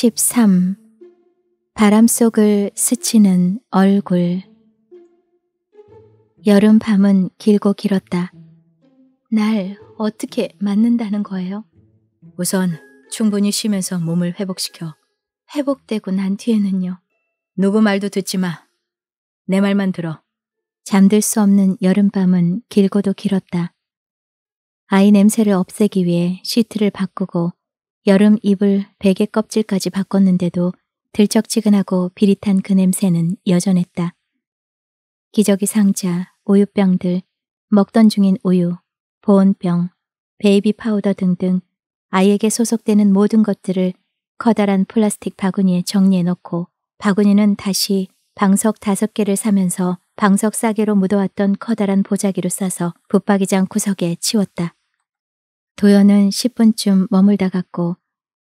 13. 바람 속을 스치는 얼굴 여름 밤은 길고 길었다. 날 어떻게 맞는다는 거예요? 우선 충분히 쉬면서 몸을 회복시켜. 회복되고 난 뒤에는요. 누구 말도 듣지 마. 내 말만 들어. 잠들 수 없는 여름밤은 길고도 길었다. 아이 냄새를 없애기 위해 시트를 바꾸고 여름 이불 베개 껍질까지 바꿨는데도 들쩍지근하고 비릿한 그 냄새는 여전했다. 기저귀 상자, 우유병들, 먹던 중인 우유, 보온병, 베이비 파우더 등등 아이에게 소속되는 모든 것들을 커다란 플라스틱 바구니에 정리해 놓고 바구니는 다시 방석 다섯 개를 사면서 방석 싸개로 묻어왔던 커다란 보자기로 싸서 붙박이장 구석에 치웠다. 도연은 10분쯤 머물다 갔고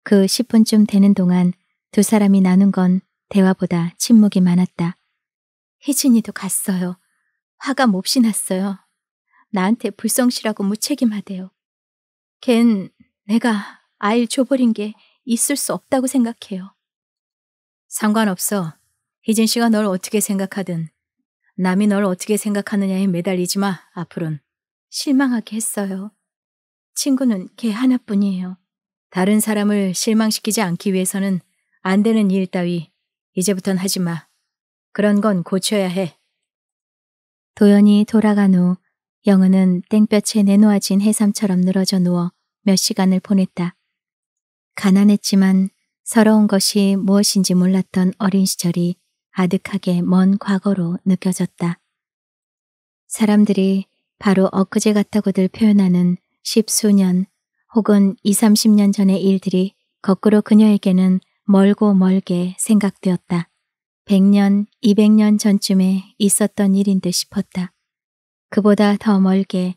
그 10분쯤 되는 동안 두 사람이 나눈 건 대화보다 침묵이 많았다. 혜진이도 갔어요. 화가 몹시 났어요. 나한테 불성실하고 무책임하대요. 걘 내가 아이 줘버린 게 있을 수 없다고 생각해요. 상관없어. 희진 씨가 널 어떻게 생각하든 남이 널 어떻게 생각하느냐에 매달리지 마, 앞으론. 실망하게 했어요. 친구는 걔 하나뿐이에요. 다른 사람을 실망시키지 않기 위해서는 안 되는 일 따위 이제부턴 하지 마. 그런 건 고쳐야 해. 도연이 돌아간 후 영은은 땡볕에 내놓아진 해삼처럼 늘어져 누워 몇 시간을 보냈다. 가난했지만 서러운 것이 무엇인지 몰랐던 어린 시절이 아득하게 먼 과거로 느껴졌다. 사람들이 바로 엊그제 같다고들 표현하는 십수년 혹은 이삼십 년 전의 일들이 거꾸로 그녀에게는 멀고 멀게 생각되었다. 100년, 200년 전쯤에 있었던 일인 듯 싶었다. 그보다 더 멀게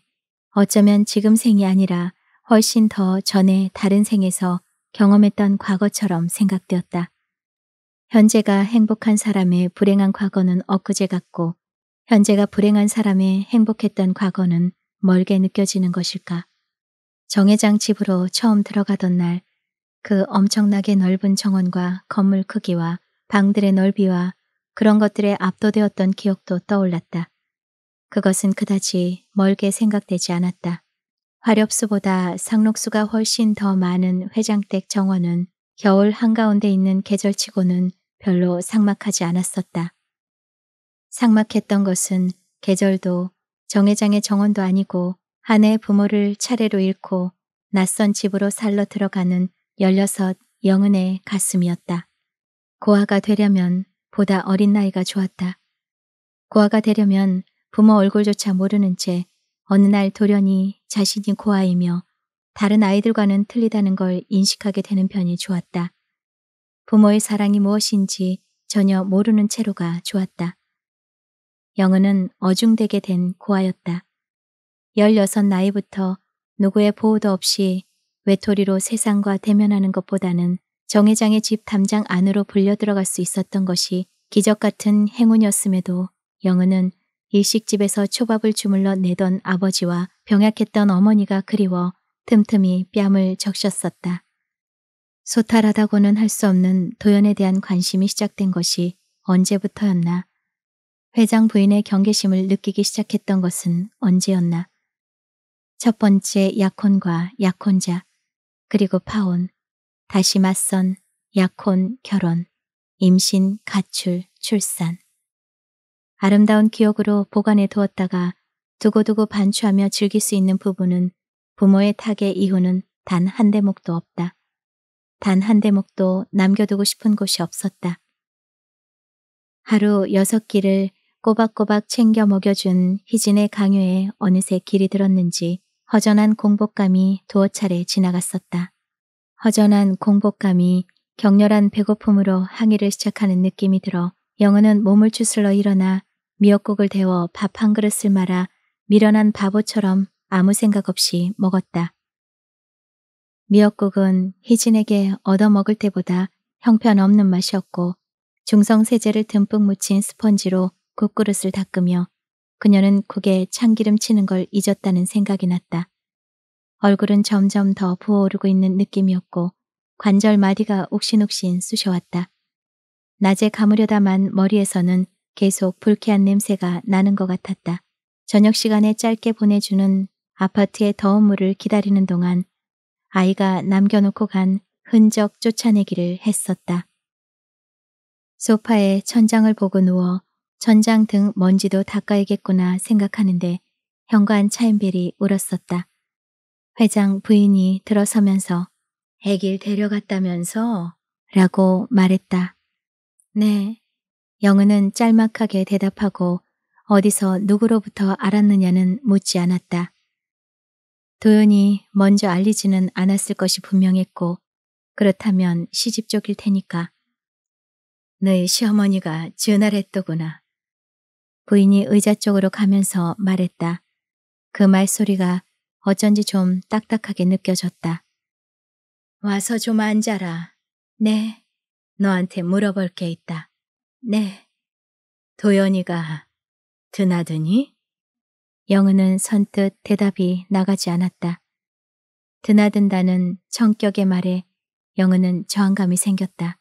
어쩌면 지금 생이 아니라 훨씬 더 전에 다른 생에서 경험했던 과거처럼 생각되었다. 현재가 행복한 사람의 불행한 과거는 엊그제 같고 현재가 불행한 사람의 행복했던 과거는 멀게 느껴지는 것일까? 정회장 집으로 처음 들어가던 날 그 엄청나게 넓은 정원과 건물 크기와 방들의 넓이와 그런 것들에 압도되었던 기억도 떠올랐다. 그것은 그다지 멀게 생각되지 않았다. 화렵수보다 상록수가 훨씬 더 많은 회장댁 정원은 겨울 한가운데 있는 계절치고는 별로 상막하지 않았었다. 상막했던 것은 계절도 정회장의 정원도 아니고 아내 부모를 차례로 잃고 낯선 집으로 살러 들어가는 16 영은의 가슴이었다. 고아가 되려면 보다 어린 나이가 좋았다. 고아가 되려면 부모 얼굴조차 모르는 채 어느 날 돌연히 자신이 고아이며 다른 아이들과는 틀리다는 걸 인식하게 되는 편이 좋았다. 부모의 사랑이 무엇인지 전혀 모르는 채로가 좋았다. 영은은 어중되게 된 고아였다. 16 나이부터 누구의 보호도 없이 외톨이로 세상과 대면하는 것보다는 정회장의 집 담장 안으로 불려 들어갈 수 있었던 것이 기적 같은 행운이었음에도 영은은 일식집에서 초밥을 주물러 내던 아버지와 병약했던 어머니가 그리워 틈틈이 뺨을 적셨었다. 소탈하다고는 할 수 없는 도연에 대한 관심이 시작된 것이 언제부터였나. 회장 부인의 경계심을 느끼기 시작했던 것은 언제였나. 첫 번째 약혼과 약혼자, 그리고 파혼, 다시 맞선, 약혼, 결혼, 임신, 가출, 출산. 아름다운 기억으로 보관해 두었다가 두고두고 반추하며 즐길 수 있는 부분은 부모의 타계 이후는 단 한 대목도 없다. 단 한 대목도 남겨두고 싶은 곳이 없었다. 하루 여섯 끼를 꼬박꼬박 챙겨 먹여준 희진의 강요에 어느새 길이 들었는지 허전한 공복감이 두어 차례 지나갔었다. 허전한 공복감이 격렬한 배고픔으로 항의를 시작하는 느낌이 들어 영은은 몸을 추슬러 일어나 미역국을 데워 밥 한 그릇을 말아 미련한 바보처럼 아무 생각 없이 먹었다. 미역국은 희진에게 얻어먹을 때보다 형편없는 맛이었고 중성세제를 듬뿍 묻힌 스펀지로 국그릇을 닦으며 그녀는 국에 참기름 치는 걸 잊었다는 생각이 났다. 얼굴은 점점 더 부어오르고 있는 느낌이었고 관절 마디가 옥신옥신 쑤셔왔다. 낮에 감으려다만 머리에서는 계속 불쾌한 냄새가 나는 것 같았다. 저녁 시간에 짧게 보내주는 아파트의 더운 물을 기다리는 동안 아이가 남겨놓고 간 흔적 쫓아내기를 했었다. 소파에 천장을 보고 누워 전장 등 먼지도 닦아야겠구나 생각하는데 현관 차인벨이 울었었다. 회장 부인이 들어서면서 애길 데려갔다면서? 라고 말했다. 네. 영은은 짤막하게 대답하고 어디서 누구로부터 알았느냐는 묻지 않았다. 도연이 먼저 알리지는 않았을 것이 분명했고 그렇다면 시집 쪽일 테니까. 너희 네, 시어머니가 전화를 했더구나. 부인이 의자 쪽으로 가면서 말했다. 그 말소리가 어쩐지 좀 딱딱하게 느껴졌다. 와서 좀 앉아라. 네. 너한테 물어볼 게 있다. 네. 도연이가 드나드니? 영은은 선뜻 대답이 나가지 않았다. 드나든다는 청격의 말에 영은은 저항감이 생겼다.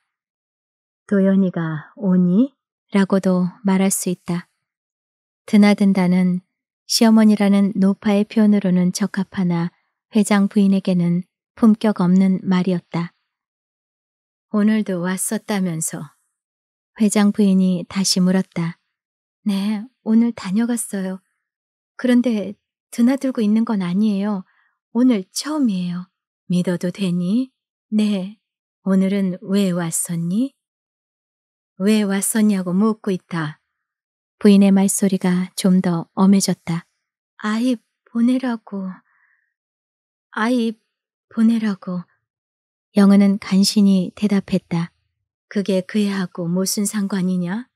도연이가 오니? 라고도 말할 수 있다. 드나든다는 시어머니라는 노파의 표현으로는 적합하나 회장 부인에게는 품격 없는 말이었다. 오늘도 왔었다면서. 회장 부인이 다시 물었다. 네, 오늘 다녀갔어요. 그런데 드나들고 있는 건 아니에요. 오늘 처음이에요. 믿어도 되니? 네. 오늘은 왜 왔었니? 왜 왔었냐고 묻고 있다. 부인의 말소리가 좀 더 엄해졌다. 아이 보내라고. 아이 보내라고. 영은은 간신히 대답했다. 그게 그 애하고 무슨 상관이냐?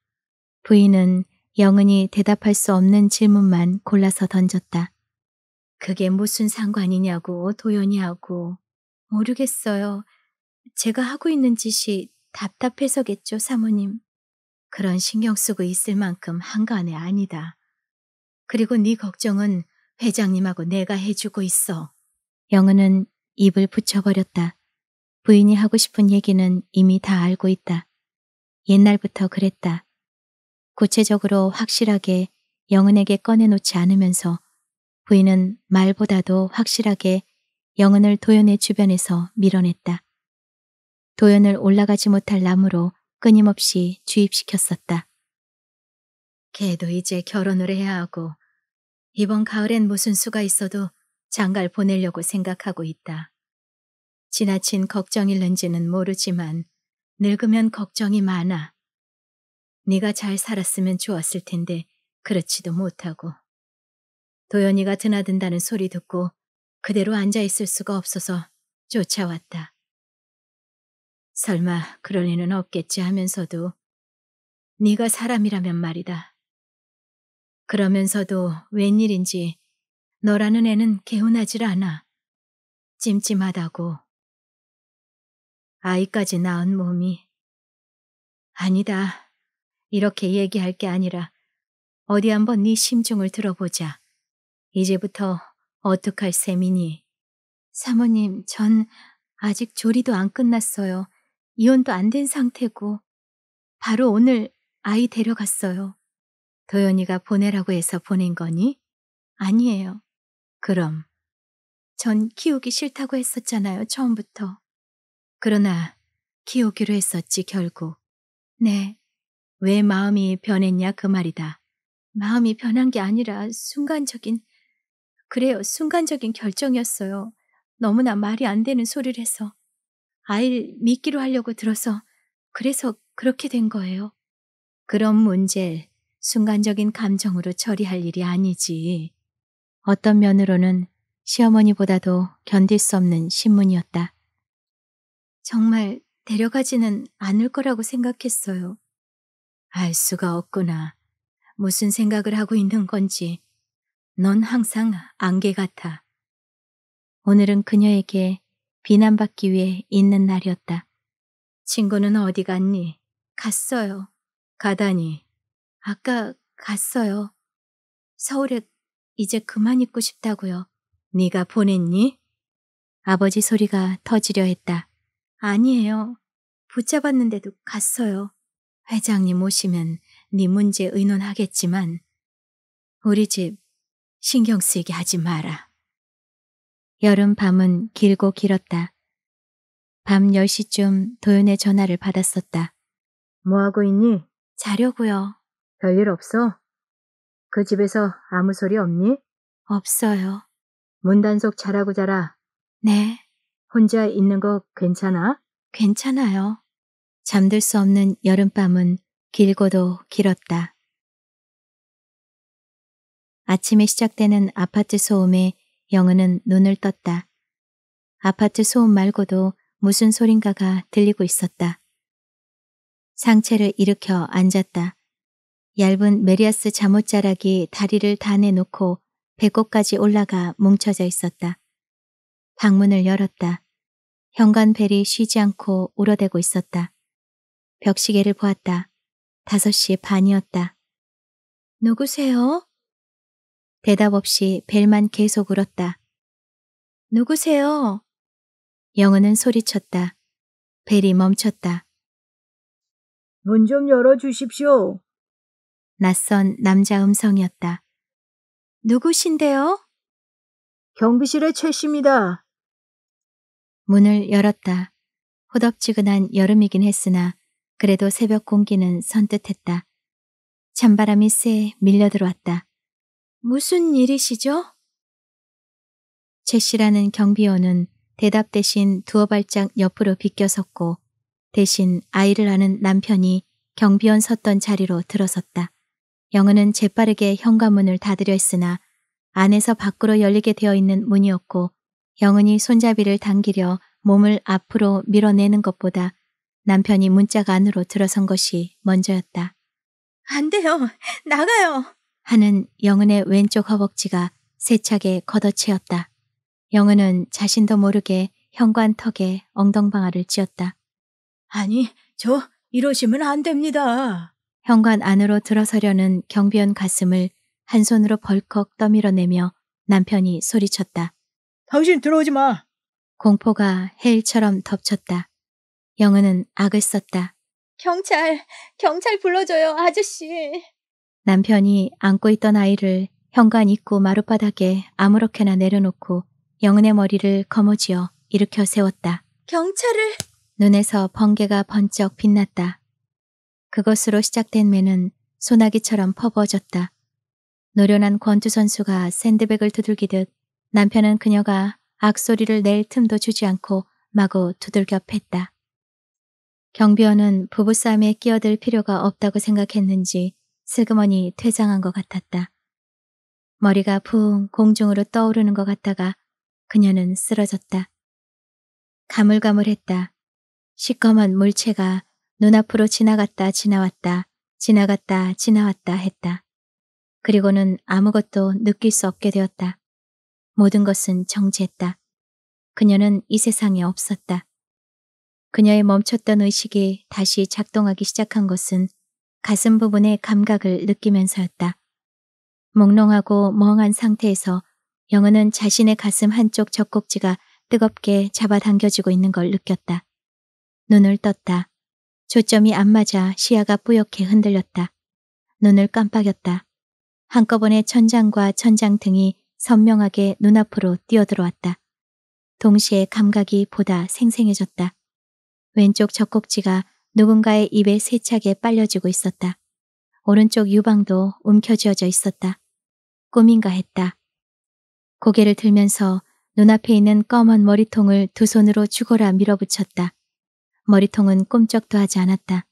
부인은 영은이 대답할 수 없는 질문만 골라서 던졌다. 그게 무슨 상관이냐고 도연이하고 모르겠어요. 제가 하고 있는 짓이 답답해서겠죠, 사모님. 그런 신경 쓰고 있을 만큼 한가한애 아니다. 그리고 네 걱정은 회장님하고 내가 해주고 있어. 영은은 입을 붙여버렸다. 부인이 하고 싶은 얘기는 이미 다 알고 있다. 옛날부터 그랬다. 구체적으로 확실하게 영은에게 꺼내놓지 않으면서 부인은 말보다도 확실하게 영은을 도연의 주변에서 밀어냈다. 도연을 올라가지 못할 나무로 끊임없이 주입시켰었다. 걔도 이제 결혼을 해야 하고 이번 가을엔 무슨 수가 있어도 장갈 보내려고 생각하고 있다. 지나친 걱정일는지는 모르지만 늙으면 걱정이 많아. 네가 잘 살았으면 좋았을 텐데 그렇지도 못하고. 도연이가 드나든다는 소리 듣고 그대로 앉아있을 수가 없어서 쫓아왔다. 설마 그럴 리는 없겠지 하면서도 네가 사람이라면 말이다. 그러면서도 웬일인지 너라는 애는 개운하질 않아. 찜찜하다고. 아이까지 낳은 몸이. 아니다. 이렇게 얘기할 게 아니라 어디 한번 네 심중을 들어보자. 이제부터 어떡할 셈이니? 사모님, 전 아직 조리도 안 끝났어요. 이혼도 안 된 상태고 바로 오늘 아이 데려갔어요. 도연이가 보내라고 해서 보낸 거니? 아니에요. 그럼. 전 키우기 싫다고 했었잖아요, 처음부터. 그러나 키우기로 했었지, 결국. 네. 왜 마음이 변했냐, 그 말이다. 마음이 변한 게 아니라 순간적인, 그래요, 순간적인 결정이었어요. 너무나 말이 안 되는 소리를 해서. 아이를 믿기로 하려고 들어서 그래서 그렇게 된 거예요. 그런 문제 순간적인 감정으로 처리할 일이 아니지. 어떤 면으로는 시어머니보다도 견딜 수 없는 신문이었다. 정말 데려가지는 않을 거라고 생각했어요. 알 수가 없구나. 무슨 생각을 하고 있는 건지. 넌 항상 안개 같아. 오늘은 그녀에게 비난받기 위해 있는 날이었다. 친구는 어디 갔니? 갔어요. 가다니. 아까 갔어요. 서울에 이제 그만 있고 싶다고요. 네가 보냈니? 아버지 소리가 터지려 했다. 아니에요. 붙잡았는데도 갔어요. 회장님 오시면 네 문제 의논하겠지만 우리 집 신경 쓰이게 하지 마라. 여름 밤은 길고 길었다. 밤 10시쯤 도연의 전화를 받았었다. 뭐하고 있니? 자려고요. 별일 없어? 그 집에서 아무 소리 없니? 없어요. 문단속 잘하고 자라. 네. 혼자 있는 거 괜찮아? 괜찮아요. 잠들 수 없는 여름밤은 길고도 길었다. 아침에 시작되는 아파트 소음에 영은은 눈을 떴다. 아파트 소음 말고도 무슨 소린가가 들리고 있었다. 상체를 일으켜 앉았다. 얇은 메리아스 잠옷자락이 다리를 다 내놓고 배꼽까지 올라가 뭉쳐져 있었다. 방문을 열었다. 현관벨이 쉬지 않고 울어대고 있었다. 벽시계를 보았다. 다섯 시 반이었다. 누구세요? 대답 없이 벨만 계속 울었다. 누구세요? 영은은 소리쳤다. 벨이 멈췄다. 문 좀 열어주십시오. 낯선 남자 음성이었다. 누구신데요? 경비실의 최 씨입니다. 문을 열었다. 호덥지근한 여름이긴 했으나 그래도 새벽 공기는 선뜻했다. 찬바람이 쎄 밀려 들어왔다. 무슨 일이시죠? 제시라는 경비원은 대답 대신 두어 발짝 옆으로 비껴섰고 대신 아이를 아는 남편이 경비원 섰던 자리로 들어섰다. 영은은 재빠르게 현관문을 닫으려 했으나 안에서 밖으로 열리게 되어 있는 문이었고 영은이 손잡이를 당기려 몸을 앞으로 밀어내는 것보다 남편이 문짝 안으로 들어선 것이 먼저였다. 안 돼요. 나가요. 하는 영은의 왼쪽 허벅지가 세차게 걷어채었다. 영은은 자신도 모르게 현관 턱에 엉덩방아를 찧었다. 아니, 저 이러시면 안 됩니다. 현관 안으로 들어서려는 경비원 가슴을 한 손으로 벌컥 떠밀어내며 남편이 소리쳤다. 당신 들어오지 마. 공포가 헬처럼 덮쳤다. 영은은 악을 썼다. 경찰, 경찰 불러줘요, 아저씨. 남편이 안고 있던 아이를 현관 입구 마룻바닥에 아무렇게나 내려놓고 영은의 머리를 거머쥐어 일으켜 세웠다. 경찰을! 눈에서 번개가 번쩍 빛났다. 그것으로 시작된 매는 소나기처럼 퍼부어졌다 노련한 권투 선수가 샌드백을 두들기듯 남편은 그녀가 악소리를 낼 틈도 주지 않고 마구 두들겨 팼다. 경비원은 부부싸움에 끼어들 필요가 없다고 생각했는지 슬그머니 퇴장한 것 같았다. 머리가 붕 공중으로 떠오르는 것 같다가 그녀는 쓰러졌다. 가물가물했다. 시꺼먼 물체가 눈앞으로 지나갔다 지나왔다 지나갔다 지나왔다 했다. 그리고는 아무것도 느낄 수 없게 되었다. 모든 것은 정지했다. 그녀는 이 세상에 없었다. 그녀의 멈췄던 의식이 다시 작동하기 시작한 것은 가슴 부분의 감각을 느끼면서였다. 몽롱하고 멍한 상태에서 영은은 자신의 가슴 한쪽 젖꼭지가 뜨겁게 잡아당겨지고 있는 걸 느꼈다. 눈을 떴다. 초점이 안 맞아 시야가 뿌옇게 흔들렸다. 눈을 깜빡였다. 한꺼번에 천장과 천장등이 선명하게 눈앞으로 뛰어들어왔다. 동시에 감각이 보다 생생해졌다. 왼쪽 젖꼭지가 누군가의 입에 세차게 빨려지고 있었다. 오른쪽 유방도 움켜쥐어져 있었다. 꿈인가 했다. 고개를 들면서 눈앞에 있는 검은 머리통을 두 손으로 죽어라 밀어붙였다. 머리통은 꼼짝도 하지 않았다.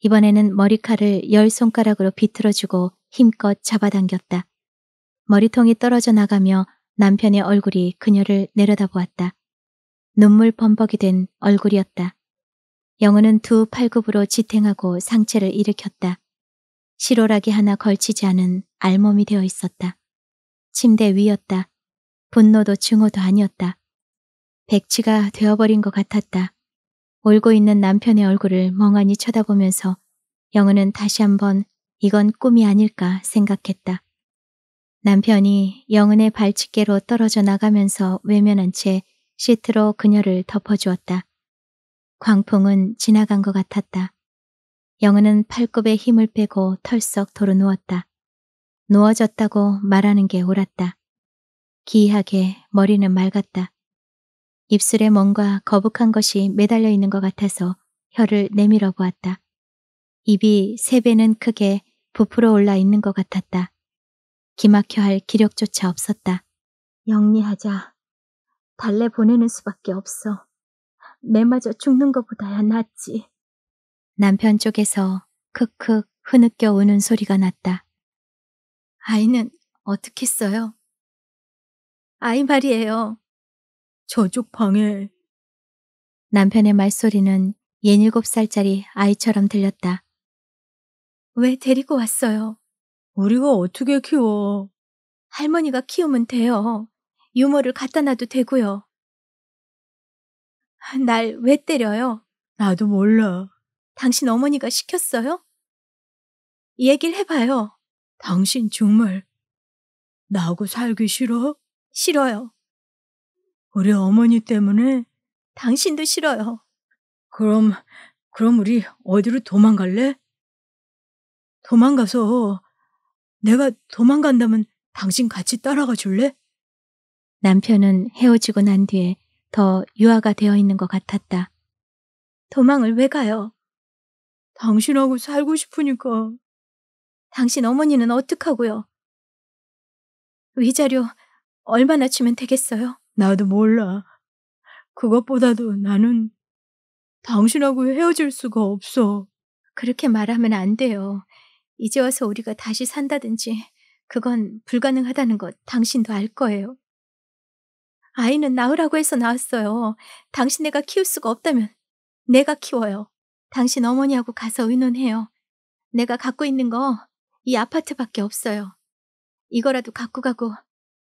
이번에는 머리칼을 열 손가락으로 비틀어주고 힘껏 잡아당겼다. 머리통이 떨어져 나가며 남편의 얼굴이 그녀를 내려다보았다. 눈물 범벅이 된 얼굴이었다. 영호는 두 팔굽으로 지탱하고 상체를 일으켰다. 실오라기 하나 걸치지 않은 알몸이 되어 있었다. 침대 위였다. 분노도 증오도 아니었다. 백치가 되어버린 것 같았다. 울고 있는 남편의 얼굴을 멍하니 쳐다보면서 영은은 다시 한번 이건 꿈이 아닐까 생각했다. 남편이 영은의 발치께로 떨어져 나가면서 외면한 채 시트로 그녀를 덮어주었다. 광풍은 지나간 것 같았다. 영은은 팔굽에 힘을 빼고 털썩 도로 누웠다. 누워졌다고 말하는 게 옳았다. 기이하게 머리는 맑았다. 입술에 뭔가 거북한 것이 매달려 있는 것 같아서 혀를 내밀어 보았다. 입이 세 배는 크게 부풀어 올라 있는 것 같았다. 기막혀 할 기력조차 없었다. 영리하자. 달래 보내는 수밖에 없어. 매맞아 죽는 것보다야 낫지. 남편 쪽에서 크흑 흐느껴 우는 소리가 났다. 아이는 어떻게 써요? 아이 말이에요. 저쪽 방에. 남편의 말소리는 예닐곱 살짜리 아이처럼 들렸다. 왜 데리고 왔어요? 우리가 어떻게 키워? 할머니가 키우면 돼요. 유모를 갖다 놔도 되고요. 날왜 때려요? 나도 몰라. 당신 어머니가 시켰어요? 얘기를 해봐요. 당신 정말 나하고 살기 싫어? 싫어요. 우리 어머니 때문에? 당신도 싫어요. 그럼, 그럼 우리 어디로 도망갈래? 도망가서 내가 도망간다면 당신 같이 따라가 줄래? 남편은 헤어지고 난 뒤에 더유아가 되어 있는 것 같았다. 도망을 왜 가요? 당신하고 살고 싶으니까. 당신 어머니는 어떡하고요? 위자료 얼마나 치면 되겠어요? 나도 몰라. 그것보다도 나는 당신하고 헤어질 수가 없어. 그렇게 말하면 안 돼요. 이제 와서 우리가 다시 산다든지 그건 불가능하다는 것 당신도 알 거예요. 아이는 낳으라고 해서 낳았어요. 당신 내가 키울 수가 없다면 내가 키워요. 당신 어머니하고 가서 의논해요. 내가 갖고 있는 거 이 아파트밖에 없어요. 이거라도 갖고 가고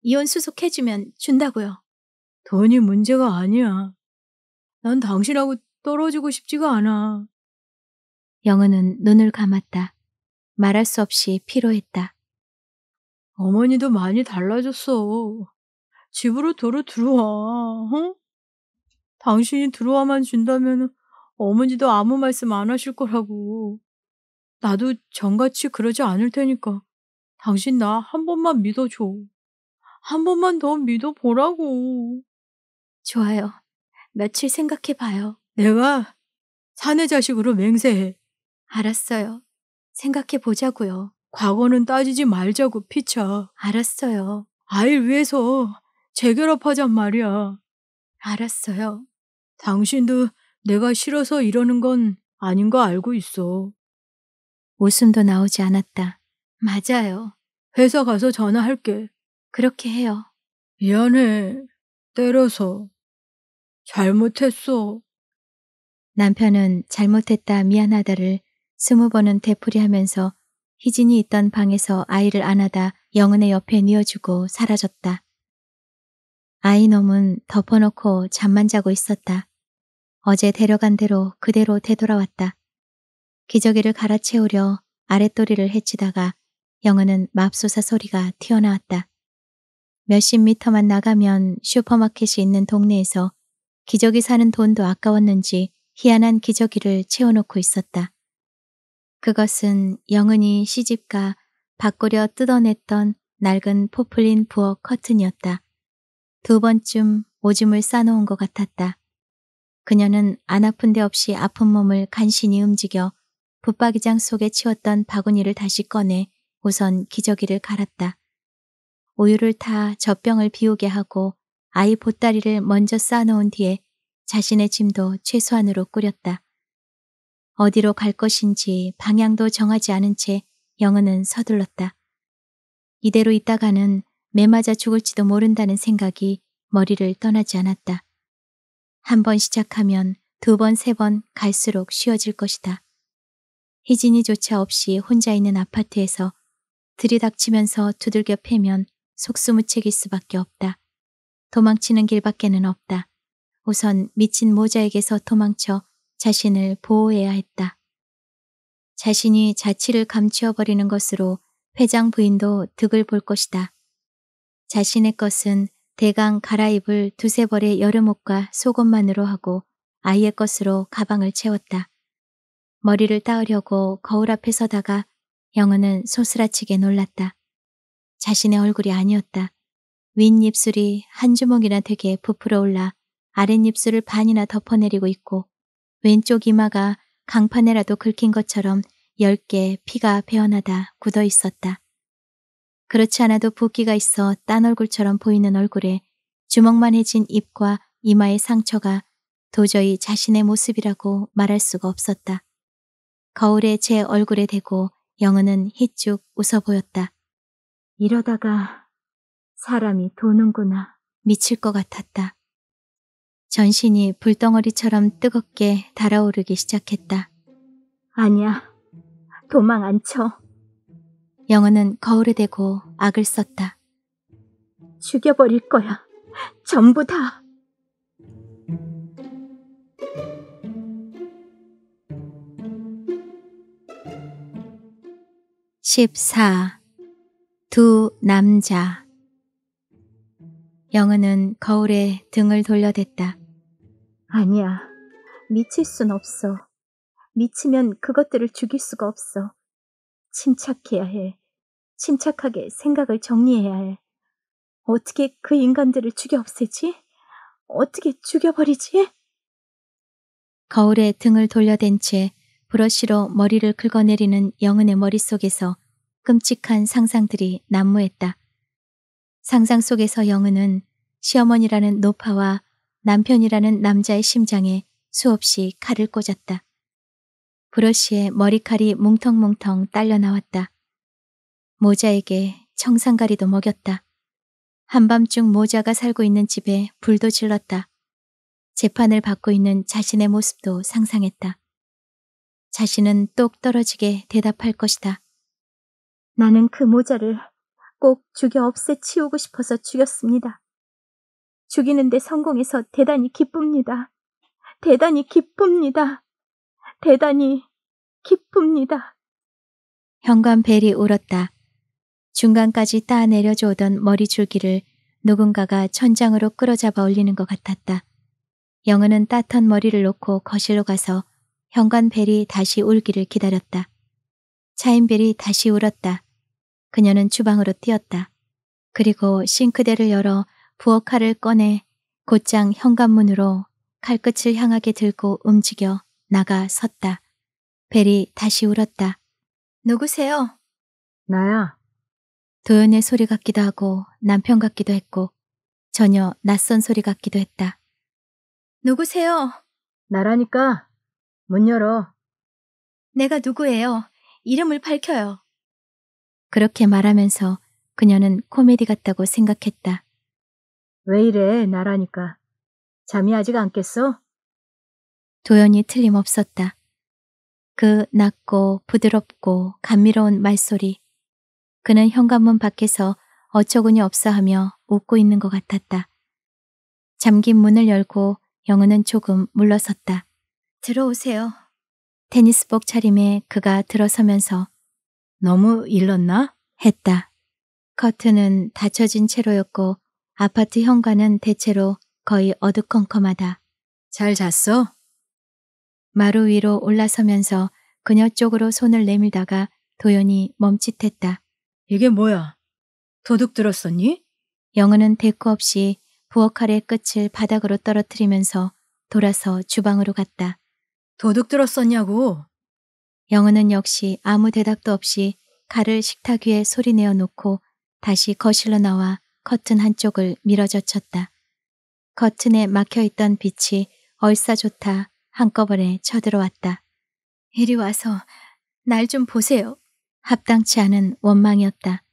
이혼 수속해주면 준다고요. 돈이 문제가 아니야. 난 당신하고 떨어지고 싶지가 않아. 영은은 눈을 감았다. 말할 수 없이 피로했다. 어머니도 많이 달라졌어. 집으로 도로 들어와. 어? 당신이 들어와만 준다면 어머니도 아무 말씀 안 하실 거라고. 나도 전같이 그러지 않을 테니까 당신 나 한 번만 믿어줘. 한 번만 더 믿어보라고. 좋아요. 며칠 생각해봐요. 내가 사내 자식으로 맹세해. 알았어요. 생각해보자고요. 과거는 따지지 말자고 피차. 알았어요. 아이를 위해서 제결업하잔 말이야. 알았어요. 당신도 내가 싫어서 이러는 건 아닌 거 알고 있어. 웃음도 나오지 않았다. 맞아요. 회사 가서 전화할게. 그렇게 해요. 미안해. 때려서. 잘못했어. 남편은 잘못했다 미안하다를 스무 번은 되풀이하면서 희진이 있던 방에서 아이를 안아다 영은의 옆에 뉘어주고 사라졌다. 아이놈은 덮어놓고 잠만 자고 있었다. 어제 데려간 대로 그대로 되돌아왔다. 기저귀를 갈아채우려 아랫도리를 해치다가 영은은 맙소사 소리가 튀어나왔다. 몇십 미터만 나가면 슈퍼마켓이 있는 동네에서 기저귀 사는 돈도 아까웠는지 희한한 기저귀를 채워놓고 있었다. 그것은 영은이 시집가 바꾸려 뜯어냈던 낡은 포플린 부엌 커튼이었다. 두 번쯤 오줌을 싸놓은 것 같았다. 그녀는 안 아픈 데 없이 아픈 몸을 간신히 움직여 붙박이장 속에 치웠던 바구니를 다시 꺼내 우선 기저귀를 갈았다. 우유를 타 젖병을 비우게 하고 아이 보따리를 먼저 싸놓은 뒤에 자신의 짐도 최소한으로 꾸렸다. 어디로 갈 것인지 방향도 정하지 않은 채 영은은 서둘렀다. 이대로 있다가는 매맞아 죽을지도 모른다는 생각이 머리를 떠나지 않았다. 한 번 시작하면 두 번, 세 번 갈수록 쉬워질 것이다. 희진이조차 없이 혼자 있는 아파트에서 들이닥치면서 두들겨 패면 속수무책일 수밖에 없다. 도망치는 길밖에는 없다. 우선 미친 모자에게서 도망쳐 자신을 보호해야 했다. 자신이 자취를 감추어버리는 것으로 회장 부인도 득을 볼 것이다. 자신의 것은 대강 갈아입을 두세 벌의 여름옷과 속옷만으로 하고 아이의 것으로 가방을 채웠다. 머리를 따으려고 거울 앞에 서다가 영은은 소스라치게 놀랐다. 자신의 얼굴이 아니었다. 윗입술이 한 주먹이나 되게 부풀어 올라 아랫입술을 반이나 덮어내리고 있고 왼쪽 이마가 강판에라도 긁힌 것처럼 열개 피가 배어나다 굳어 있었다. 그렇지 않아도 붓기가 있어 딴 얼굴처럼 보이는 얼굴에 주먹만해진 입과 이마의 상처가 도저히 자신의 모습이라고 말할 수가 없었다. 거울에 제 얼굴에 대고 영은은 희쭉 웃어 보였다. 이러다가 사람이 도는구나. 미칠 것 같았다. 전신이 불덩어리처럼 뜨겁게 달아오르기 시작했다. 아니야, 도망 안 쳐. 영은은 거울에 대고 악을 썼다. 죽여버릴 거야. 전부 다. 14. 두 남자 영은은 거울에 등을 돌려댔다. 아니야. 미칠 순 없어. 미치면 그것들을 죽일 수가 없어. 침착해야 해. 침착하게 생각을 정리해야 해. 어떻게 그 인간들을 죽여 없애지? 어떻게 죽여버리지? 거울에 등을 돌려댄 채 브러쉬로 머리를 긁어내리는 영은의 머릿속에서 끔찍한 상상들이 난무했다. 상상 속에서 영은은 시어머니라는 노파와 남편이라는 남자의 심장에 수없이 칼을 꽂았다. 브러쉬에 머리칼이 뭉텅뭉텅 딸려 나왔다. 모자에게 청산가리도 먹였다. 한밤중 모자가 살고 있는 집에 불도 질렀다. 재판을 받고 있는 자신의 모습도 상상했다. 자신은 똑 떨어지게 대답할 것이다. 나는 그 모자를 꼭 죽여 없애 치우고 싶어서 죽였습니다. 죽이는데 성공해서 대단히 기쁩니다. 대단히 기쁩니다. 대단히 기쁩니다. 현관 벨이 울었다. 중간까지 따내려주오던 머리줄기를 누군가가 천장으로 끌어잡아 올리는 것 같았다. 영은은 따뜻한 머리를 놓고 거실로 가서 현관벨이 다시 울기를 기다렸다. 차인벨이 다시 울었다. 그녀는 주방으로 뛰었다. 그리고 싱크대를 열어 부엌 칼을 꺼내 곧장 현관문으로 칼끝을 향하게 들고 움직여 나가 섰다. 벨이 다시 울었다. 누구세요? 나야. 도연의 소리 같기도 하고 남편 같기도 했고 전혀 낯선 소리 같기도 했다. 누구세요? 나라니까. 문 열어. 내가 누구예요? 이름을 밝혀요. 그렇게 말하면서 그녀는 코미디 같다고 생각했다. 왜 이래, 나라니까. 잠이 아직 안 깼어? 도연이 틀림없었다. 그 낮고 부드럽고 감미로운 말소리, 그는 현관문 밖에서 어처구니 없어하며 웃고 있는 것 같았다. 잠긴 문을 열고 영은은 조금 물러섰다. 들어오세요. 테니스복 차림에 그가 들어서면서 너무 일렀나? 했다. 커튼은 닫혀진 채로였고 아파트 현관은 대체로 거의 어두컴컴하다. 잘 잤어? 마루 위로 올라서면서 그녀 쪽으로 손을 내밀다가 도연이 멈칫했다. 이게 뭐야? 도둑 들었었니? 영은은 대꾸 없이 부엌 칼의 끝을 바닥으로 떨어뜨리면서 돌아서 주방으로 갔다. 도둑 들었었냐고? 영은은 역시 아무 대답도 없이 칼을 식탁 위에 소리내어 놓고 다시 거실로 나와 커튼 한쪽을 밀어젖혔다. 커튼에 막혀있던 빛이 얼싸좋다 한꺼번에 쳐들어왔다. 이리 와서 날 좀 보세요. 합당치 않은 원망이었다.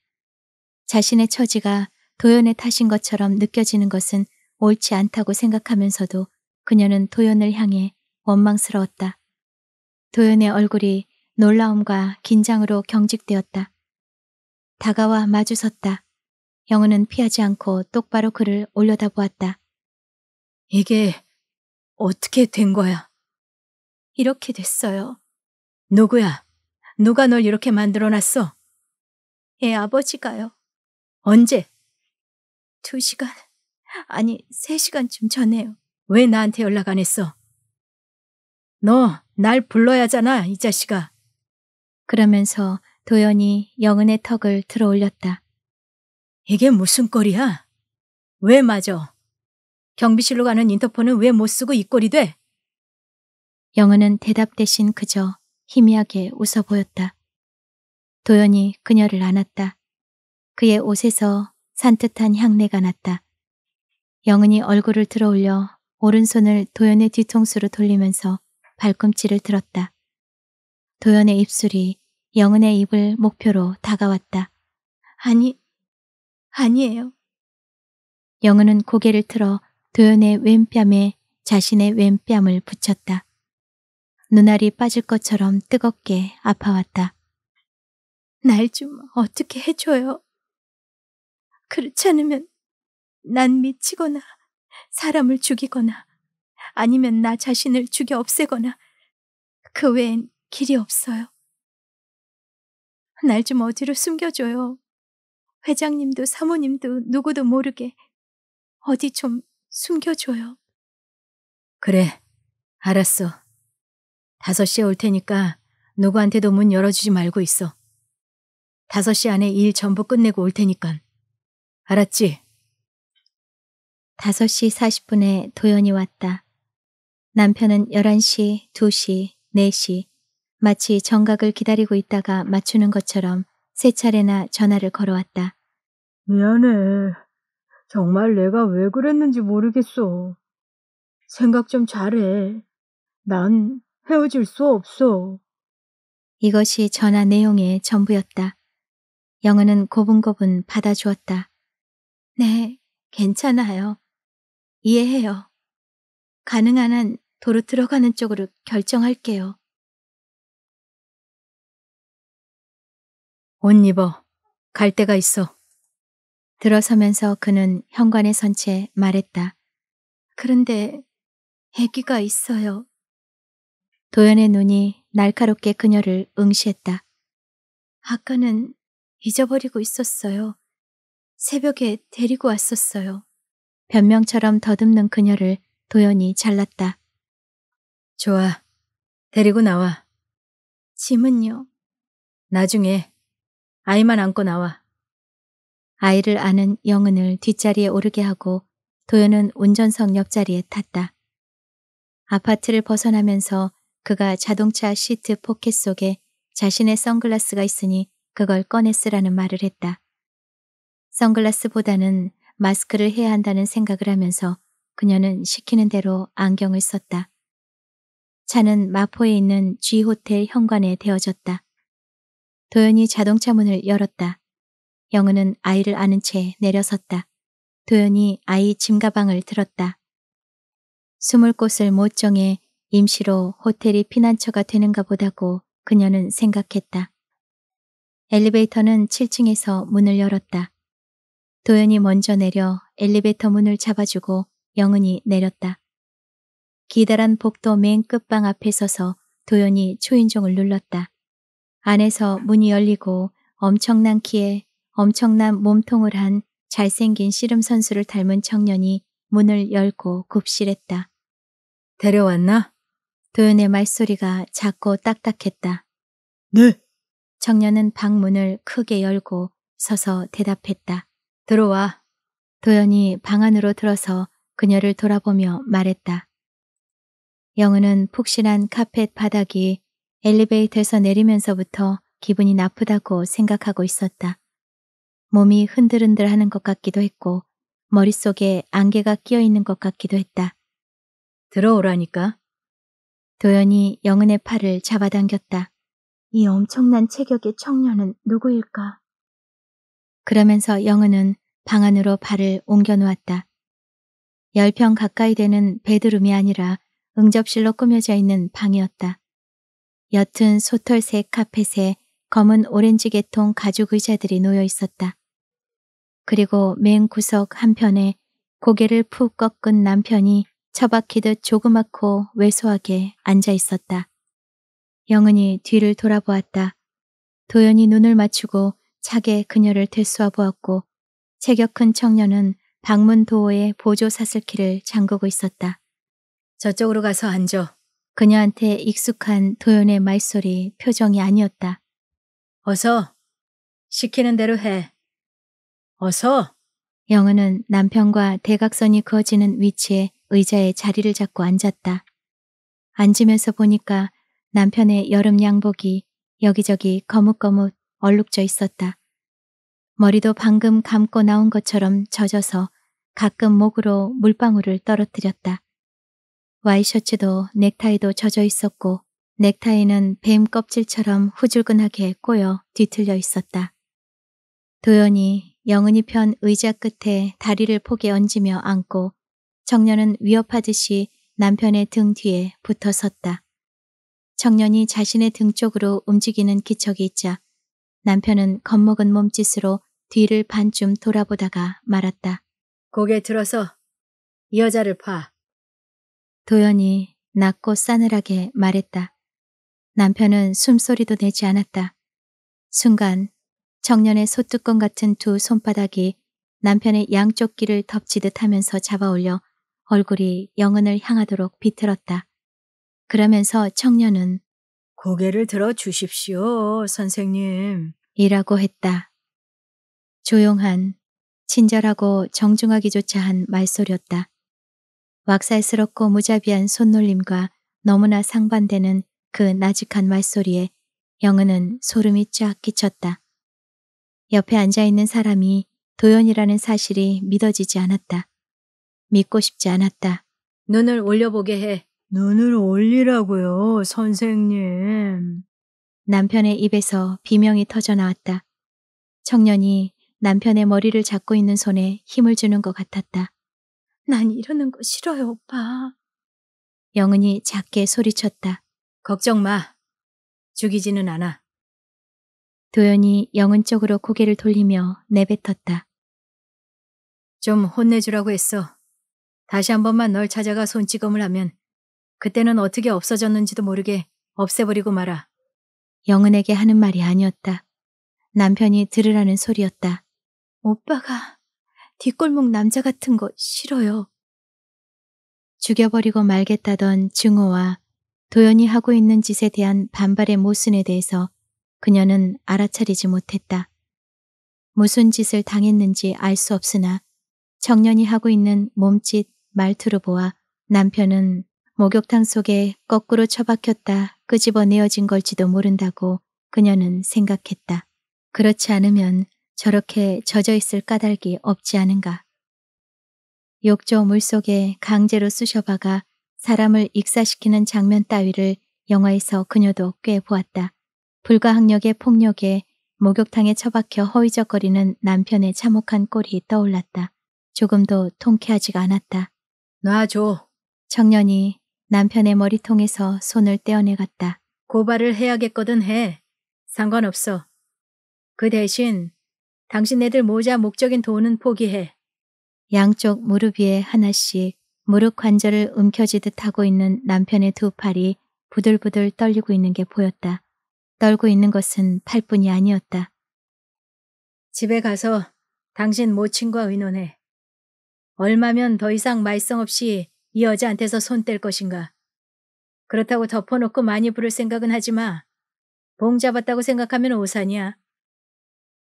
자신의 처지가 도연의 탓인 것처럼 느껴지는 것은 옳지 않다고 생각하면서도 그녀는 도연을 향해 원망스러웠다. 도연의 얼굴이 놀라움과 긴장으로 경직되었다. 다가와 마주섰다. 영은은 피하지 않고 똑바로 그를 올려다보았다. 이게 어떻게 된 거야? 이렇게 됐어요. 누구야? 누가 널 이렇게 만들어놨어? 애 아버지가요. 언제? 두 시간, 아니 세 시간쯤 전에요. 왜 나한테 연락 안 했어? 너 날 불러야 하잖아, 이 자식아. 그러면서 도연이 영은의 턱을 들어 올렸다. 이게 무슨 꼴이야? 왜 맞어? 경비실로 가는 인터폰은 왜 못 쓰고 이 꼴이 돼? 영은은 대답 대신 그저 희미하게 웃어 보였다. 도연이 그녀를 안았다. 그의 옷에서 산뜻한 향내가 났다. 영은이 얼굴을 들어올려 오른손을 도연의 뒤통수로 돌리면서 발꿈치를 들었다. 도연의 입술이 영은의 입을 목표로 다가왔다. 아니, 아니에요. 영은은 고개를 틀어 도연의 왼뺨에 자신의 왼뺨을 붙였다. 눈알이 빠질 것처럼 뜨겁게 아파왔다. 날 좀 어떻게 해줘요. 그렇지 않으면 난 미치거나 사람을 죽이거나 아니면 나 자신을 죽여 없애거나 그 외엔 길이 없어요. 날 좀 어디로 숨겨줘요. 회장님도 사모님도 누구도 모르게 어디 좀 숨겨줘요. 그래, 알았어. 5 시에 올 테니까 누구한테도 문 열어주지 말고 있어. 5시 안에 일 전부 끝내고 올 테니까. 알았지? 5시4 0 분에 도연이 왔다. 남편은 1 1 시, 2 시, 4 시, 마치 정각을 기다리고 있다가 맞추는 것처럼 세 차례나 전화를 걸어왔다. 미안해. 정말 내가 왜 그랬는지 모르겠어. 생각 좀 잘해. 난 헤어질 수 없어. 이것이 전화 내용의 전부였다. 영은은 고분고분 받아주었다. 네, 괜찮아요. 이해해요. 가능한 한 도로 들어가는 쪽으로 결정할게요. 옷 입어. 갈 데가 있어. 들어서면서 그는 현관에 선 채 말했다. 그런데 애기가 있어요. 도연의 눈이 날카롭게 그녀를 응시했다. 아까는 잊어버리고 있었어요. 새벽에 데리고 왔었어요. 변명처럼 더듬는 그녀를 도연이 잘랐다. 좋아. 데리고 나와. 짐은요? 나중에 아이만 안고 나와. 아이를 아는 영은을 뒷자리에 오르게 하고 도연은 운전석 옆자리에 탔다. 아파트를 벗어나면서 그가 자동차 시트 포켓 속에 자신의 선글라스가 있으니 그걸 꺼냈으라는 말을 했다. 선글라스보다는 마스크를 해야 한다는 생각을 하면서 그녀는 시키는 대로 안경을 썼다. 차는 마포에 있는 G 호텔 현관에 대어졌다. 도연이 자동차 문을 열었다. 영은은 아이를 아는 채 내려섰다. 도연이 아이 짐가방을 들었다. 숨을 곳을 못 정해 임시로 호텔이 피난처가 되는가 보다고 그녀는 생각했다. 엘리베이터는 7층에서 문을 열었다. 도연이 먼저 내려 엘리베이터 문을 잡아주고 영은이 내렸다. 기다란 복도 맨 끝방 앞에 서서 도연이 초인종을 눌렀다. 안에서 문이 열리고 엄청난 키에 엄청난 몸통을 한 잘생긴 씨름 선수를 닮은 청년이 문을 열고 굽실했다. 데려왔나? 도연의 말소리가 작고 딱딱했다. 네. 청년은 방문을 크게 열고 서서 대답했다. 들어와. 도연이 방 안으로 들어서 그녀를 돌아보며 말했다. 영은은 푹신한 카펫 바닥이 엘리베이터에서 내리면서부터 기분이 나쁘다고 생각하고 있었다. 몸이 흔들흔들 하는 것 같기도 했고 머릿속에 안개가 끼어 있는 것 같기도 했다. 들어오라니까. 도연이 영은의 팔을 잡아당겼다. 이 엄청난 체격의 청년은 누구일까? 그러면서 영은은 방 안으로 발을 옮겨놓았다. 열평 가까이 되는 베드룸이 아니라 응접실로 꾸며져 있는 방이었다. 옅은 소털색 카펫에 검은 오렌지 계통 가죽 의자들이 놓여 있었다. 그리고 맨 구석 한편에 고개를 푹 꺾은 남편이 처박히듯 조그맣고 왜소하게 앉아 있었다. 영은이 뒤를 돌아보았다. 도연이 눈을 맞추고 차게 그녀를 들쏘아 보았고 체격 큰 청년은 방문 도어의 보조 사슬키를 잠그고 있었다. 저쪽으로 가서 앉아. 그녀한테 익숙한 도연의 말소리 표정이 아니었다. 어서 시키는 대로 해. 어서 영은은 남편과 대각선이 그어지는 위치에 의자에 자리를 잡고 앉았다. 앉으면서 보니까 남편의 여름 양복이 여기저기 거뭇거뭇 얼룩져 있었다. 머리도 방금 감고 나온 것처럼 젖어서 가끔 목으로 물방울을 떨어뜨렸다. 와이셔츠도 넥타이도 젖어 있었고 넥타이는 뱀 껍질처럼 후줄근하게 꼬여 뒤틀려 있었다. 도연이 영은이 편 의자 끝에 다리를 포개 얹으며 앉고 청년은 위협하듯이 남편의 등 뒤에 붙어 섰다. 청년이 자신의 등 쪽으로 움직이는 기척이 있자 남편은 겁먹은 몸짓으로 뒤를 반쯤 돌아보다가 말았다. 고개 들어서 이 여자를 봐. 도연이 낮고 싸늘하게 말했다. 남편은 숨소리도 내지 않았다. 순간 청년의 소뚜껑 같은 두 손바닥이 남편의 양쪽 귀를 덮치듯 하면서 잡아올려 얼굴이 영은을 향하도록 비틀었다. 그러면서 청년은 고개를 들어 주십시오, 선생님. 이라고 했다. 조용한, 친절하고 정중하기조차 한 말소리였다. 왁살스럽고 무자비한 손놀림과 너무나 상반되는 그 나직한 말소리에 영은은 소름이 쫙 끼쳤다. 옆에 앉아있는 사람이 도연이라는 사실이 믿어지지 않았다. 믿고 싶지 않았다. 눈을 올려보게 해. 눈을 올리라고요, 선생님. 남편의 입에서 비명이 터져나왔다. 청년이 남편의 머리를 잡고 있는 손에 힘을 주는 것 같았다. 난 이러는 거 싫어요, 오빠. 영은이 작게 소리쳤다. 걱정 마. 죽이지는 않아. 도연이 영은 쪽으로 고개를 돌리며 내뱉었다. 좀 혼내주라고 했어. 다시 한 번만 널 찾아가 손찌검을 하면 그때는 어떻게 없어졌는지도 모르게 없애버리고 말아. 영은에게 하는 말이 아니었다. 남편이 들으라는 소리였다. 오빠가 뒷골목 남자 같은 거 싫어요. 죽여버리고 말겠다던 증오와 도연이 하고 있는 짓에 대한 반발의 모순에 대해서 그녀는 알아차리지 못했다. 무슨 짓을 당했는지 알 수 없으나 청년이 하고 있는 몸짓, 말투로 보아 남편은 목욕탕 속에 거꾸로 처박혔다 끄집어내어진 걸지도 모른다고 그녀는 생각했다. 그렇지 않으면 저렇게 젖어 있을 까닭이 없지 않은가. 욕조 물속에 강제로 쑤셔박아 사람을 익사시키는 장면 따위를 영화에서 그녀도 꽤 보았다. 불가항력의 폭력에 목욕탕에 처박혀 허위적거리는 남편의 참혹한 꼴이 떠올랐다. 조금도 통쾌하지가 않았다. 놔줘. 청년이 남편의 머리통에서 손을 떼어내갔다. 고발을 해야겠거든 해. 상관없어. 그 대신 당신네들 모자 목적인 돈은 포기해. 양쪽 무릎 위에 하나씩 무릎 관절을 움켜쥐듯 하고 있는 남편의 두 팔이 부들부들 떨리고 있는 게 보였다. 떨고 있는 것은 팔뿐이 아니었다. 집에 가서 당신 모친과 의논해. 얼마면 더 이상 말썽 없이 이 여자한테서 손 뗄 것인가. 그렇다고 덮어놓고 많이 부를 생각은 하지 마. 봉 잡았다고 생각하면 오산이야.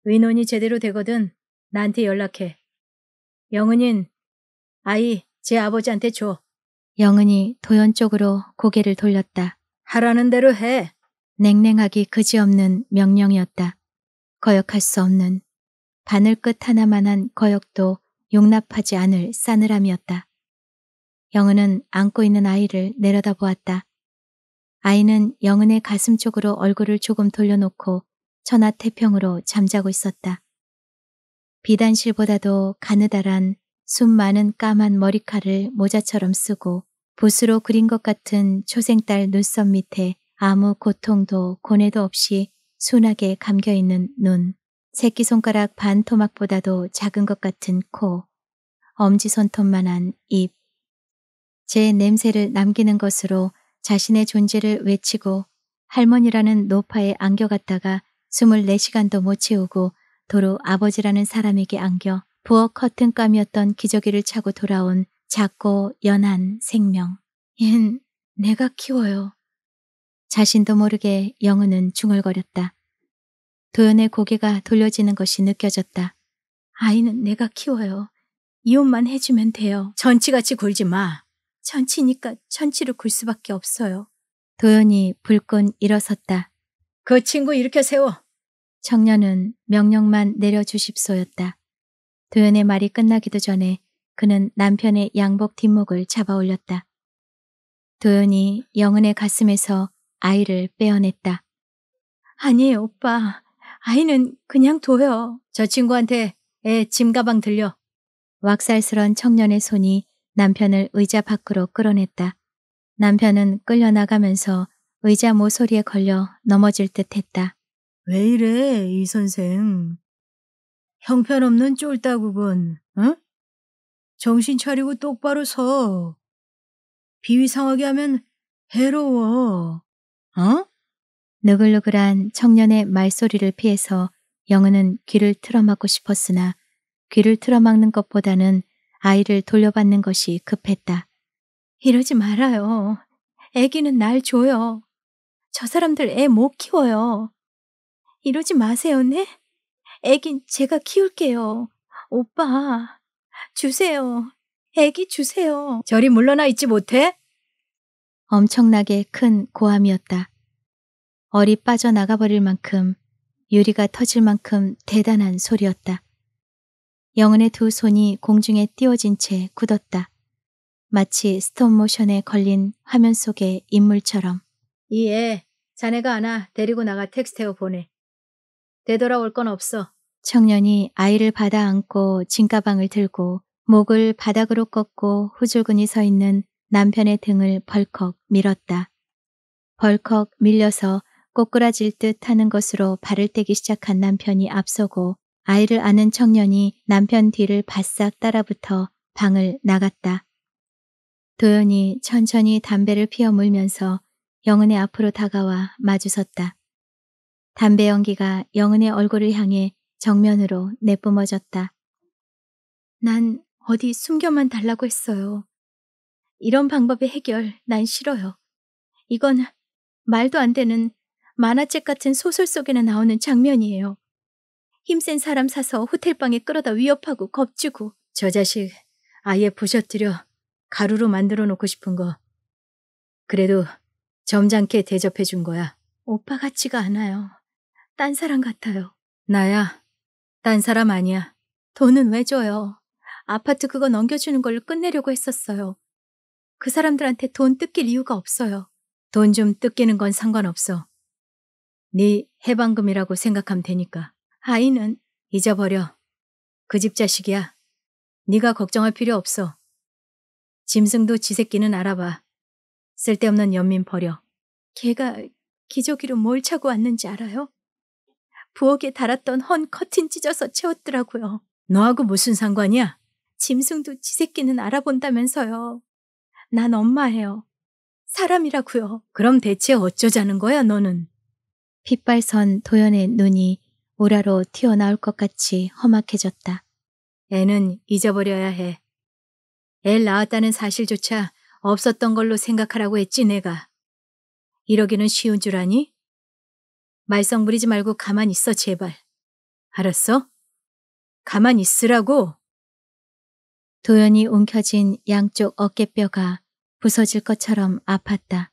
의논이 제대로 되거든 나한테 연락해. 영은인, 아이, 제 아버지한테 줘. 영은이 도연 쪽으로 고개를 돌렸다. 하라는 대로 해. 냉랭하기 그지없는 명령이었다. 거역할 수 없는 바늘 끝 하나만한 거역도 용납하지 않을 싸늘함이었다. 영은은 안고 있는 아이를 내려다보았다. 아이는 영은의 가슴 쪽으로 얼굴을 조금 돌려놓고 천하태평으로 잠자고 있었다. 비단실보다도 가느다란 숨 많은 까만 머리칼을 모자처럼 쓰고 붓으로 그린 것 같은 초생딸 눈썹 밑에 아무 고통도 고뇌도 없이 순하게 감겨있는 눈. 새끼손가락 반 토막보다도 작은 것 같은 코, 엄지손톱만한 입, 제 냄새를 남기는 것으로 자신의 존재를 외치고 할머니라는 노파에 안겨갔다가 24시간도 못 채우고 도로 아버지라는 사람에게 안겨 부엌 커튼감이었던 기저귀를 차고 돌아온 작고 연한 생명. 얜 내가 키워요. 자신도 모르게 영은은 중얼거렸다. 도연의 고개가 돌려지는 것이 느껴졌다. 아이는 내가 키워요. 이혼만 해주면 돼요. 전치같이 굴지 마. 전치니까 전치를굴 수밖에 없어요. 도연이 불끈 일어섰다. 그 친구 일으켜 세워. 청년은 명령만 내려주십소였다. 도연의 말이 끝나기도 전에 그는 남편의 양복 뒷목을 잡아 올렸다. 도연이 영은의 가슴에서 아이를 빼어냈다. 아니 오빠. 아이는 그냥 둬요. 저 친구한테 애 예, 짐가방 들려. 왁살스런 청년의 손이 남편을 의자 밖으로 끌어냈다. 남편은 끌려나가면서 의자 모서리에 걸려 넘어질 듯 했다. 왜 이래, 이 선생. 형편없는 쫄따구군, 응? 정신 차리고 똑바로 서. 비위상하게 하면 해로워. 어? 너글너글한 청년의 말소리를 피해서 영은은 귀를 틀어막고 싶었으나 귀를 틀어막는 것보다는 아이를 돌려받는 것이 급했다. 이러지 말아요. 애기는 날 줘요. 저 사람들 애 못 키워요. 이러지 마세요, 네? 애긴 제가 키울게요. 오빠, 주세요. 애기 주세요. 저리 물러나 있지 못해? 엄청나게 큰 고함이었다. 얼이 빠져나가 버릴 만큼 유리가 터질 만큼 대단한 소리였다. 영은의 두 손이 공중에 띄워진 채 굳었다. 마치 스톱모션에 걸린 화면 속의 인물처럼. 이 애, 자네가 하나 데리고 나가 텍스테어 보내. 되돌아올 건 없어. 청년이 아이를 받아 안고 진가방을 들고 목을 바닥으로 꺾고 후줄근이 서 있는 남편의 등을 벌컥 밀었다. 벌컥 밀려서 꼬꾸라질 듯 하는 것으로 발을 떼기 시작한 남편이 앞서고 아이를 아는 청년이 남편 뒤를 바싹 따라붙어 방을 나갔다. 도연이 천천히 담배를 피워 물면서 영은의 앞으로 다가와 마주섰다. 담배 연기가 영은의 얼굴을 향해 정면으로 내뿜어졌다. 난 어디 숨겨만 달라고 했어요. 이런 방법의 해결 난 싫어요. 이건 말도 안 되는 만화책 같은 소설 속에나 나오는 장면이에요. 힘센 사람 사서 호텔방에 끌어다 위협하고 겁주고 저 자식 아예 부셔뜨려 가루로 만들어 놓고 싶은 거. 그래도 점잖게 대접해 준 거야. 오빠 같지가 않아요. 딴 사람 같아요. 나야, 딴 사람 아니야. 돈은 왜 줘요? 아파트 그거 넘겨주는 걸로 끝내려고 했었어요. 그 사람들한테 돈 뜯길 이유가 없어요. 돈 좀 뜯기는 건 상관없어. 네 해방금이라고 생각하면 되니까. 아이는 잊어버려. 그 집 자식이야. 네가 걱정할 필요 없어. 짐승도 지 새끼는 알아봐. 쓸데없는 연민 버려. 걔가 기저귀로 뭘 차고 왔는지 알아요? 부엌에 달았던 헌 커튼 찢어서 채웠더라고요. 너하고 무슨 상관이야? 짐승도 지 새끼는 알아본다면서요. 난 엄마예요. 사람이라고요. 그럼 대체 어쩌자는 거야 너는? 빛발선 도연의 눈이 오라로 튀어나올 것 같이 험악해졌다. 애는 잊어버려야 해. 애 낳았다는 사실조차 없었던 걸로 생각하라고 했지 내가. 이러기는 쉬운 줄 아니? 말썽 부리지 말고 가만 있어 제발. 알았어? 가만 있으라고. 도연이 움켜진 양쪽 어깨뼈가 부서질 것처럼 아팠다.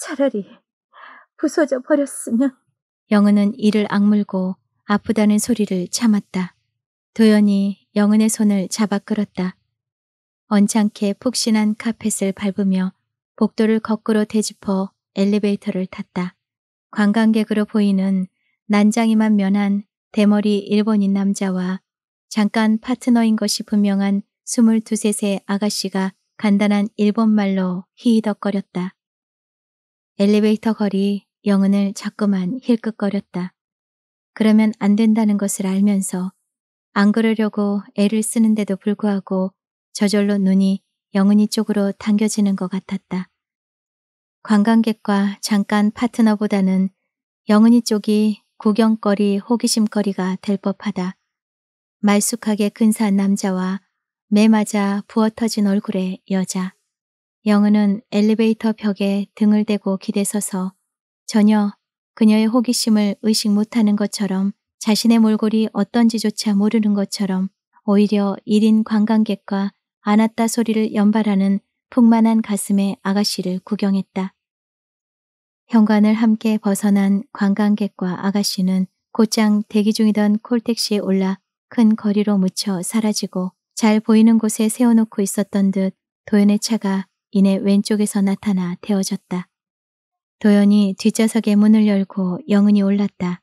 차라리 부서져 버렸으면. 영은은 이를 악물고 아프다는 소리를 참았다. 도연이 영은의 손을 잡아 끌었다. 언짢게 푹신한 카펫을 밟으며 복도를 거꾸로 되짚어 엘리베이터를 탔다. 관광객으로 보이는 난장이만 면한 대머리 일본인 남자와 잠깐 파트너인 것이 분명한 22세 아가씨가 간단한 일본말로 히히덕거렸다. 엘리베이터 거리 영은을 자꾸만 힐끗거렸다. 그러면 안 된다는 것을 알면서 안 그러려고 애를 쓰는데도 불구하고 저절로 눈이 영은이 쪽으로 당겨지는 것 같았다. 관광객과 잠깐 파트너보다는 영은이 쪽이 구경거리, 호기심거리가 될 법하다. 말쑥하게 근사한 남자와 매맞아 부어터진 얼굴의 여자. 영은은 엘리베이터 벽에 등을 대고 기대서서 전혀 그녀의 호기심을 의식 못하는 것처럼 자신의 몰골이 어떤지조차 모르는 것처럼 오히려 1인 관광객과 안았다 소리를 연발하는 풍만한 가슴의 아가씨를 구경했다. 현관을 함께 벗어난 관광객과 아가씨는 곧장 대기 중이던 콜택시에 올라 큰 거리로 묻혀 사라지고 잘 보이는 곳에 세워놓고 있었던 듯 도연의 차가 이내 왼쪽에서 나타나 태워졌다. 도연이 뒷좌석의 문을 열고 영은이 올랐다.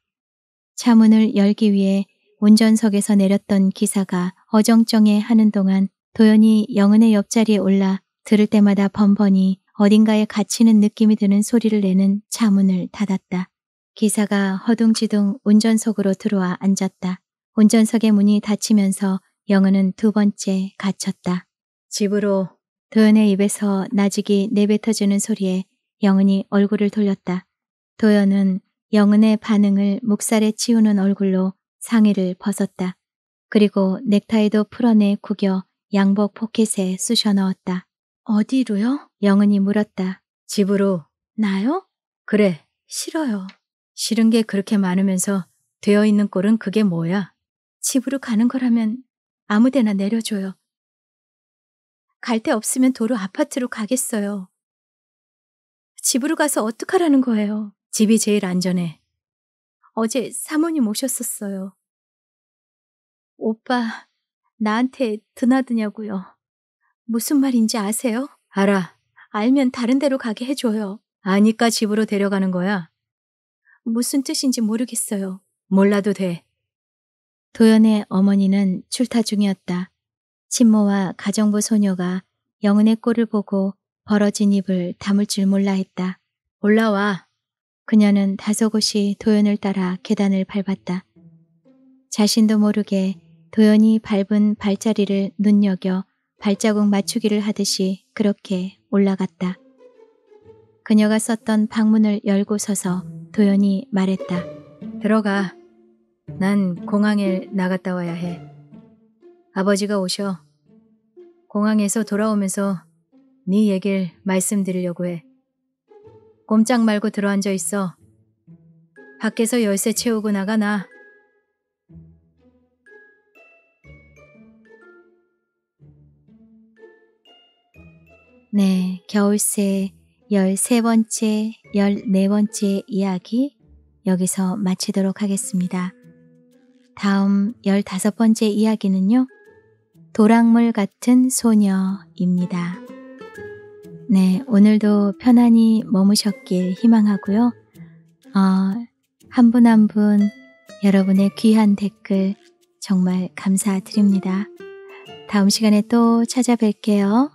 차문을 열기 위해 운전석에서 내렸던 기사가 어정쩡해 하는 동안 도연이 영은의 옆자리에 올라 들을 때마다 번번이 어딘가에 갇히는 느낌이 드는 소리를 내는 차문을 닫았다. 기사가 허둥지둥 운전석으로 들어와 앉았다. 운전석의 문이 닫히면서 영은은 두 번째 갇혔다. 집으로 도연의 입에서 나직이 내뱉어지는 소리에 영은이 얼굴을 돌렸다. 도연은 영은의 반응을 목살에 치우는 얼굴로 상의를 벗었다. 그리고 넥타이도 풀어내 구겨 양복 포켓에 쑤셔 넣었다. 어디로요? 영은이 물었다. 집으로. 나요? 그래. 싫어요. 싫은 게 그렇게 많으면서 되어 있는 꼴은 그게 뭐야? 집으로 가는 거라면 아무 데나 내려줘요. 갈 데 없으면 도로 아파트로 가겠어요. 집으로 가서 어떡하라는 거예요. 집이 제일 안전해. 어제 사모님 오셨었어요. 오빠, 나한테 드나드냐고요. 무슨 말인지 아세요? 알아. 알면 다른 데로 가게 해줘요. 아니까 집으로 데려가는 거야. 무슨 뜻인지 모르겠어요. 몰라도 돼. 도연의 어머니는 출타 중이었다. 친모와 가정부 소녀가 영은의 꼴을 보고 벌어진 입을 담을 줄 몰라 했다. 올라와. 그녀는 다소곳이 도연을 따라 계단을 밟았다. 자신도 모르게 도연이 밟은 발자리를 눈여겨 발자국 맞추기를 하듯이 그렇게 올라갔다. 그녀가 썼던 방문을 열고 서서 도연이 말했다. 들어가. 난 공항에 나갔다 와야 해. 아버지가 오셔. 공항에서 돌아오면서 네 얘길 말씀드리려고 해. 꼼짝 말고 들어앉아 있어. 밖에서 열쇠 채우고 나가나. 네, 겨울새 13번째, 14번째 이야기 여기서 마치도록 하겠습니다. 다음 15번째 이야기는요. 도랑물 같은 소녀입니다. 네, 오늘도 편안히 머무셨길 희망하고요. 어, 한분 한 분 여러분의 귀한 댓글 정말 감사드립니다. 다음 시간에 또 찾아뵐게요.